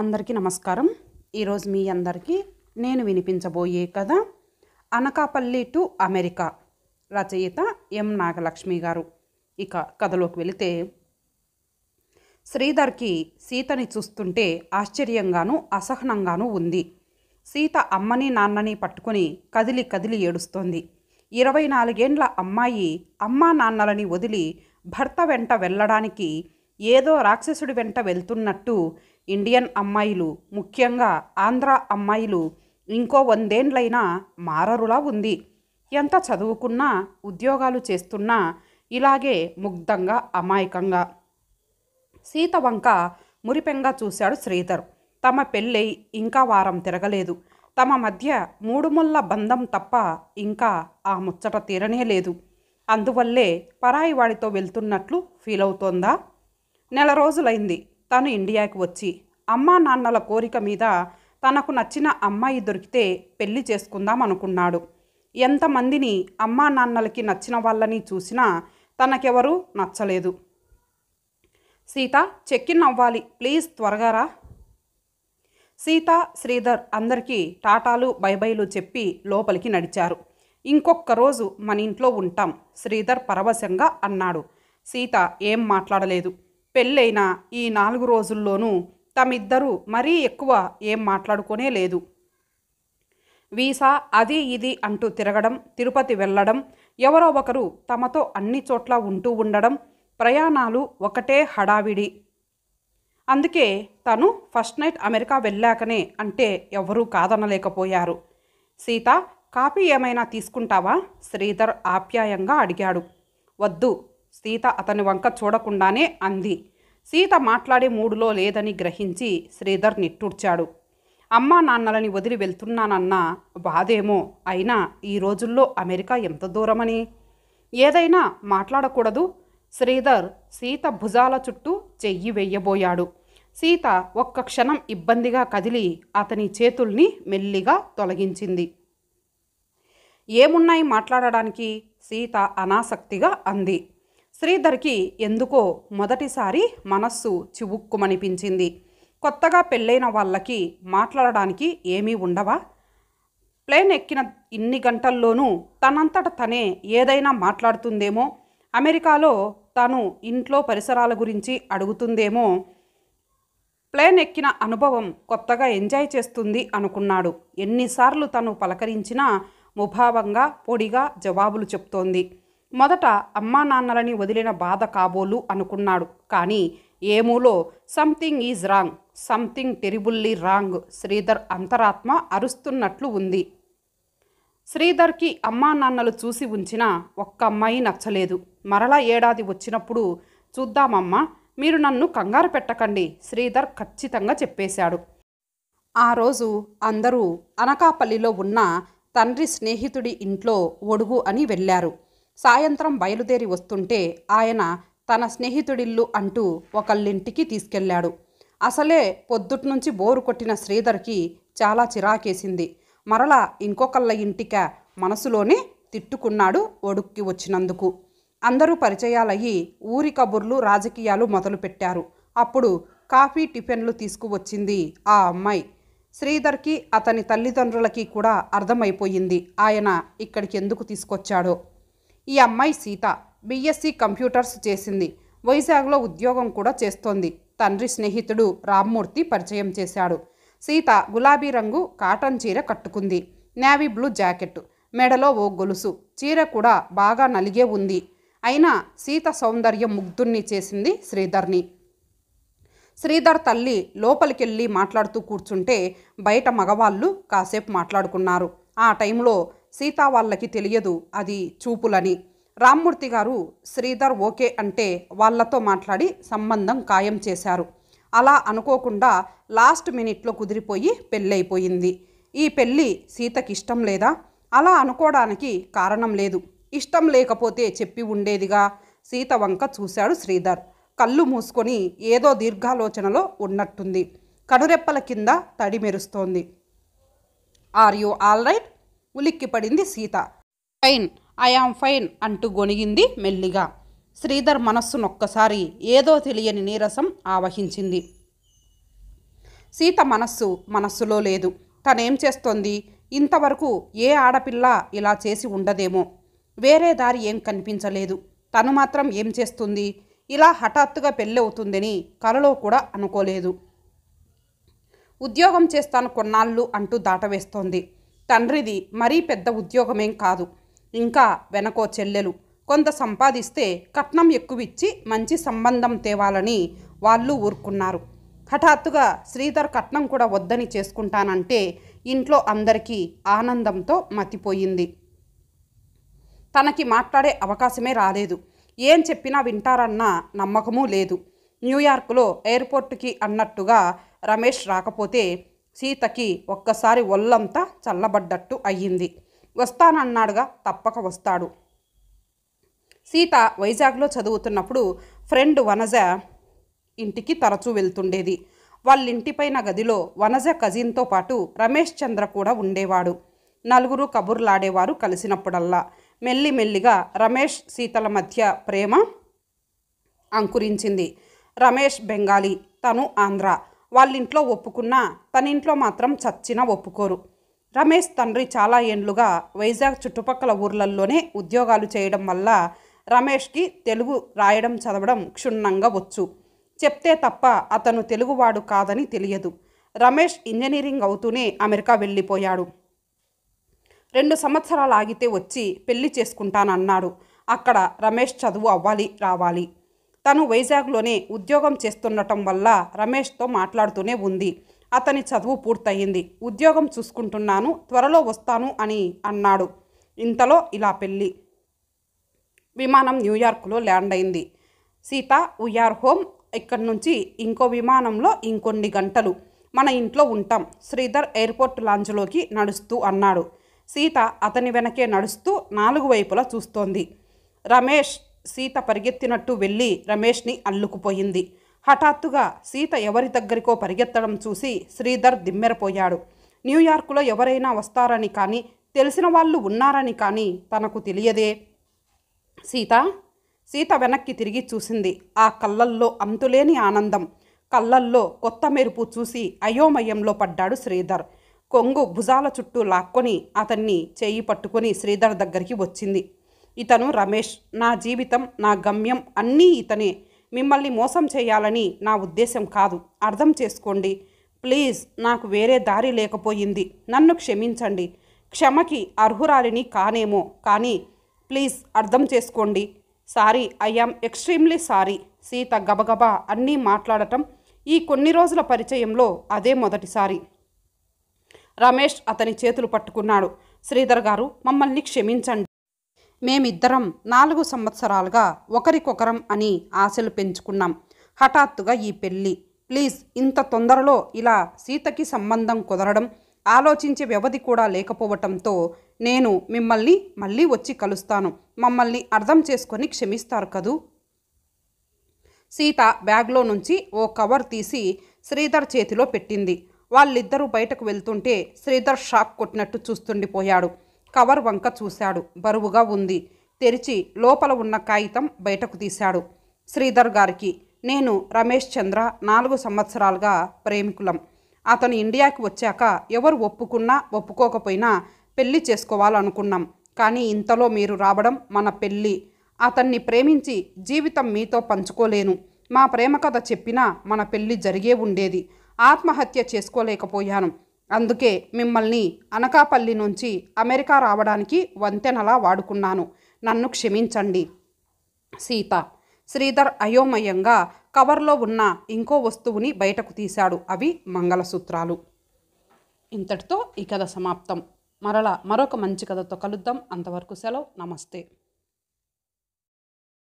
అందరికీ నమస్కారం ఈరోజు మీ అందరికీ నేను వినిపించబోయే కథ అనకాపల్లి టు అమెరికా రచయిత ఎం నాగలక్ష్మి గారు ఇక కథలోకి వెళితే శ్రీధర్కి సీతని చూస్తుంటే ఆశ్చర్యంగాను అసహనంగానూ ఉంది సీత అమ్మని నాన్నని పట్టుకుని కదిలి కదిలి ఏడుస్తోంది ఇరవై నాలుగేండ్ల అమ్మాయి అమ్మా నాన్నలని వదిలి భర్త వెంట వెళ్ళడానికి ఏదో రాక్షసుడి వెంట వెళ్తున్నట్టు ఇండియన్ అమ్మాయిలు ముఖ్యంగా ఆంధ్ర అమ్మాయిలు ఇంకో వందేండ్లైనా మారరులా ఉంది ఎంత చదువుకున్నా ఉద్యోగాలు చేస్తున్నా ఇలాగే ముగ్ధంగా అమాయకంగా సీత వంక మురిపెంగా చూశాడు శ్రీధర్ తమ పెళ్ళై ఇంకా వారం తిరగలేదు తమ మధ్య మూడు ముళ్ళ బంధం తప్ప ఇంకా ఆ ముచ్చట తీరనే లేదు అందువల్లే పరాయి వాడితో వెళ్తున్నట్లు ఫీల్ అవుతోందా నెల రోజులైంది తను ఇండియాకి వచ్చి అమ్మా నాన్నల కోరిక మీద తనకు నచ్చిన అమ్మాయి దొరికితే పెళ్లి చేసుకుందాం అనుకున్నాడు ఎంతమందిని అమ్మా నాన్నలకి నచ్చిన వాళ్ళని చూసినా తనకెవరూ నచ్చలేదు సీత చెక్కిన్ అవ్వాలి ప్లీజ్ త్వరగా రా సీత శ్రీధర్ అందరికీ టాటాలు బైబైలు చెప్పి లోపలికి నడిచారు ఇంకొక రోజు మన ఇంట్లో ఉంటాం శ్రీధర్ పరవశంగా అన్నాడు సీత ఏం మాట్లాడలేదు పెళ్ళైన ఈ నాలుగు రోజుల్లోనూ తమిద్దరూ మరీ ఎక్కువ ఏం మాట్లాడుకునే లేదు వీసా అది ఇది అంటూ తిరగడం తిరుపతి వెళ్ళడం ఎవరో ఒకరు తమతో అన్ని చోట్ల ఉంటూ ఉండడం ప్రయాణాలు ఒకటే హడావిడి అందుకే తను ఫస్ట్ నైట్ అమెరికా వెళ్ళాకనే అంటే ఎవరూ కాదనలేకపోయారు సీత కాపీ ఏమైనా తీసుకుంటావా శ్రీధర్ ఆప్యాయంగా అడిగాడు వద్దు సీత అతని వంక చూడకుండానే అంది సీత మాట్లాడే మూడులో లేదని గ్రహించి శ్రీధర్ నిట్టూర్చాడు అమ్మా నాన్నలని వదిలి వెళ్తున్నానన్న బాధేమో అయినా ఈ రోజుల్లో అమెరికా ఎంత దూరమని ఏదైనా మాట్లాడకూడదు శ్రీధర్ సీత భుజాల చుట్టూ చెయ్యి వెయ్యబోయాడు సీత ఒక్క క్షణం ఇబ్బందిగా కదిలి అతని చేతుల్ని మెల్లిగా తొలగించింది ఏమున్నాయి మాట్లాడడానికి సీత అనాసక్తిగా అంది శ్రీధర్కి ఎందుకో మొదటిసారి మనస్సు చివుక్కుమనిపించింది కొత్తగా పెళ్ళైన వాళ్ళకి మాట్లాడడానికి ఏమీ ఉండవా ప్లేన్ ఎక్కిన ఇన్ని గంటల్లోనూ తనంతట తనే ఏదైనా మాట్లాడుతుందేమో అమెరికాలో తను ఇంట్లో పరిసరాల గురించి అడుగుతుందేమో ప్లేన్ ఎక్కిన అనుభవం కొత్తగా ఎంజాయ్ చేస్తుంది అనుకున్నాడు ఎన్నిసార్లు తను పలకరించినా ముభావంగా పొడిగా జవాబులు చెప్తోంది మొదట అమ్మా నాన్నలని వదిలిన బాధ కాబోలు అనుకున్నాడు కానీ ఏమూలో something is wrong something terribly wrong Sridhar అంతరాత్మ అరుస్తున్నట్లు ఉంది శ్రీధర్కి అమ్మా నాన్నలు చూసి ఉంచిన ఒక్క అమ్మాయి నచ్చలేదు మరలా ఏడాది వచ్చినప్పుడు చూద్దామమ్మా మీరు నన్ను కంగారు పెట్టకండి శ్రీధర్ ఖచ్చితంగా చెప్పేశాడు ఆ రోజు అందరూ అనకాపల్లిలో ఉన్న తండ్రి స్నేహితుడి ఇంట్లో ఒడుగు అని వెళ్ళారు సాయంత్రం బయలుదేరి వస్తుంటే ఆయన తన స్నేహితుడిల్లు అంటూ ఒకళ్ళింటికి తీసుకెళ్లాడు అసలే పొద్దుట్నుంచి బోరు కొట్టిన శ్రీధర్కి చాలా చిరాకేసింది మరలా ఇంకొకళ్ళ ఇంటిక మనసులోనే తిట్టుకున్నాడు ఒడుక్కి వచ్చినందుకు అందరూ పరిచయాలయ్యి ఊరి కబుర్లు రాజకీయాలు మొదలుపెట్టారు అప్పుడు కాఫీ టిఫిన్లు తీసుకువచ్చింది ఆ అమ్మాయి శ్రీధర్కి అతని తల్లిదండ్రులకి కూడా అర్థమైపోయింది ఆయన ఇక్కడికి ఎందుకు తీసుకొచ్చాడో ఈ అమ్మాయి సీత బీఎస్సీ కంప్యూటర్స్ చేసింది వైజాగ్లో ఉద్యోగం కూడా చేస్తోంది తండ్రి స్నేహితుడు రామ్మూర్తి పరిచయం చేశాడు సీత గులాబీ రంగు కాటన్ చీర కట్టుకుంది నేవీ బ్లూ జాకెట్ మెడలో ఓ గొలుసు చీర కూడా బాగా నలిగే ఉంది అయినా సీత సౌందర్యం ముగ్ధుణ్ణి చేసింది శ్రీధర్ని శ్రీధర్ తల్లి లోపలికెళ్ళి మాట్లాడుతూ కూర్చుంటే బయట మగవాళ్ళు కాసేపు మాట్లాడుకున్నారు ఆ టైంలో సీత వాళ్ళకి తెలియదు అది చూపులని రామ్మూర్తి గారు శ్రీధర్ ఓకే అంటే వాళ్లతో మాట్లాడి సంబంధం ఖాయం చేశారు అలా అనుకోకుండా లాస్ట్ మినిట్లో కుదిరిపోయి పెళ్ళైపోయింది ఈ పెళ్ళి సీతకి ఇష్టం లేదా అలా అనుకోవడానికి కారణం లేదు ఇష్టం లేకపోతే చెప్పి ఉండేదిగా సీత వంక చూశాడు శ్రీధర్ కళ్ళు మూసుకొని ఏదో దీర్ఘాలోచనలో ఉన్నట్టుంది కనురెప్పల కింద తడి మెరుస్తోంది ఆర్ యు ఆల్ రైట్ ఉలిక్కిపడింది సీత ఫైన్ ఐఆమ్ ఫైన్ అంటూ గొణిగింది మెల్లిగా శ్రీధర్ మనస్సునొక్కసారి ఏదో తెలియని నీరసం ఆవహించింది సీత మనస్సు మనస్సులో లేదు తనేం చేస్తోంది ఇంతవరకు ఏ ఆడపిల్ల ఇలా చేసి ఉండదేమో వేరే దారి ఏం కనిపించలేదు తను మాత్రం ఏం చేస్తుంది ఇలా హఠాత్తుగా పెళ్ళవుతుందని కలలో కూడా అనుకోలేదు ఉద్యోగం చేస్తాను కొన్నాళ్ళు అంటూ దాటవేస్తోంది తండ్రిది మరీ పెద్ద ఉద్యోగమేం కాదు ఇంకా వెనకో చెల్లెలు కొంత సంపాదిస్తే కట్నం ఎక్కువ ఇచ్చి మంచి సంబంధం తేవాలని వాళ్ళు ఊరుకున్నారు హఠాత్తుగా శ్రీధర్ కట్నం కూడా వద్దని చేసుకుంటానంటే ఇంట్లో అందరికీ ఆనందంతో మతిపోయింది తనకి మాట్లాడే అవకాశమే రాలేదు ఏం చెప్పినా వింటారన్న నమ్మకమూ లేదు న్యూయార్క్లో ఎయిర్పోర్ట్కి అన్నట్టుగా రమేష్ రాకపోతే సీతకి ఒక్కసారి ఒళ్ళంతా చల్లబడ్డట్టు అయ్యింది వస్తానన్నాడుగా తప్పక వస్తాడు సీత వైజాగ్లో చదువుతున్నప్పుడు ఫ్రెండ్ వనజ ఇంటికి తరచూ వెళ్తుండేది వాళ్ళింటిపైన గదిలో వనజ కజిన్తో పాటు రమేష్ చంద్ర కూడా ఉండేవాడు నలుగురు కబుర్లాడేవారు కలిసినప్పుడల్లా మెల్లి మెల్లిగా రమేష్ సీతల మధ్య ప్రేమ అంకురించింది రమేష్ బెంగాలీ తను ఆంధ్ర వాళ్ళ ఇంట్లో ఒప్పుకున్నా తన ఇంట్లో మాత్రం చచ్చినా ఒప్పుకోరు రమేష్ తండ్రి చాలా ఏండ్లుగా వైజాగ్ చుట్టుపక్కల ఊర్లల్లోనే ఉద్యోగాలు చేయడం వల్ల రమేష్కి తెలుగు రాయడం చదవడం క్షుణ్ణంగా వచ్చు చెప్తే తప్ప అతను తెలుగువాడు కాదని తెలియదు రమేష్ ఇంజనీరింగ్ అవుతూనే అమెరికా వెళ్ళిపోయాడు రెండు సంవత్సరాలు ఆగితే వచ్చి పెళ్లి చేసుకుంటానన్నాడు అక్కడ రమేష్ చదువు అవ్వాలి రావాలి తను వైజాగ్లోనే ఉద్యోగం చేస్తుండటం వల్ల రమేష్తో మాట్లాడుతూనే ఉంది అతని చదువు పూర్తయింది ఉద్యోగం చూసుకుంటున్నాను త్వరలో వస్తాను అని అన్నాడు ఇంతలో ఇలా పెళ్ళి విమానం న్యూయార్క్లో ల్యాండ్ అయింది సీత వీఆర్ హోమ్ ఇక్కడి నుంచి ఇంకో విమానంలో ఇంకొన్ని గంటలు మన ఇంట్లో ఉంటాం శ్రీధర్ ఎయిర్పోర్ట్ లాంజ్లోకి నడుస్తూ అన్నాడు సీత అతని వెనకే నడుస్తూ నాలుగు వైపులా చూస్తోంది రమేష్ సీత పరిగెత్తినట్టు వెళ్ళి రమేష్ని అల్లుకుపోయింది హఠాత్తుగా సీత ఎవరి దగ్గరికో పరిగెత్తడం చూసి శ్రీధర్ దిమ్మెరపోయాడు న్యూయార్కులో ఎవరైనా వస్తారని కానీ తెలిసిన వాళ్ళు ఉన్నారని కానీ తనకు తెలియదే సీత సీత వెనక్కి తిరిగి చూసింది ఆ కళ్ళల్లో అంతులేని ఆనందం కళ్ళల్లో కొత్త మెరుపు చూసి అయోమయంలో పడ్డాడు శ్రీధర్ కొంగు భుజాల చుట్టూ లాక్కొని అతన్ని చేయి పట్టుకుని శ్రీధర్ దగ్గరికి వచ్చింది ఇతను రమేష్ నా జీవితం నా గమ్యం అన్నీ ఇతనే మిమ్మల్ని మోసం చేయాలని నా ఉద్దేశం కాదు అర్థం చేసుకోండి ప్లీజ్ నాకు వేరే దారి లేకపోయింది నన్ను క్షమించండి క్షమకి అర్హురాలిని కానేమో కానీ ప్లీజ్ అర్థం చేసుకోండి sorry I am extremely sorry Sita గబగబా అన్నీ మాట్లాడటం ఈ కొన్ని రోజుల పరిచయంలో అదే మొదటిసారి రమేష్ అతని చేతులు పట్టుకున్నాడు శ్రీధర్ గారు మమ్మల్ని క్షమించండి మేమిద్దరం నాలుగు సంవత్సరాలుగా ఒకరికొకరం అని ఆశలు పెంచుకున్నాం హఠాత్తుగా ఈ పెళ్ళి ప్లీజ్ ఇంత తొందరలో ఇలా సీతకి సంబంధం కుదరడం ఆలోచించే వ్యవధి కూడా లేకపోవటంతో నేను మిమ్మల్ని మళ్ళీ వచ్చి కలుస్తాను మమ్మల్ని అర్థం చేసుకొని క్షమిస్తారు కదూ సీత బ్యాగ్లో నుంచి ఓ కవర్ తీసి శ్రీధర్ చేతిలో పెట్టింది వాళ్ళిద్దరూ బయటకు వెళ్తుంటే శ్రీధర్ షాక్ కొట్టినట్టు చూస్తుండిపోయాడు కవర్ వంక చూశాడు బరువుగా ఉంది తెరిచి లోపల ఉన్న కాగితం బయటకు తీశాడు శ్రీధర్ గారికి నేను రమేష్ చంద్ర నాలుగు సంవత్సరాలుగా ప్రేమికులం అతను ఇండియాకి వచ్చాక ఎవరు ఒప్పుకున్నా ఒప్పుకోకపోయినా పెళ్లి చేసుకోవాలనుకున్నాం కానీ ఇంతలో మీరు రావడం మన పెళ్ళి అతన్ని ప్రేమించి జీవితం మీతో పంచుకోలేను మా ప్రేమ కథ చెప్పినా మన పెళ్ళి జరిగే ఉండేది ఆత్మహత్య చేసుకోలేకపోయాను అందుకే మిమ్మల్ని అనకాపల్లి నుంచి అమెరికా రావడానికి వంతెనలా వాడుకున్నాను నన్ను క్షమించండి సీత శ్రీధర్ అయోమయంగా కవర్లో ఉన్న ఇంకో వస్తువుని బయటకు తీశాడు అవి మంగళసూత్రాలు ఇంతటితో ఈ కథ సమాప్తం మరలా మరొక మంచి కథతో కలుద్దాం అంతవరకు సెలవు నమస్తే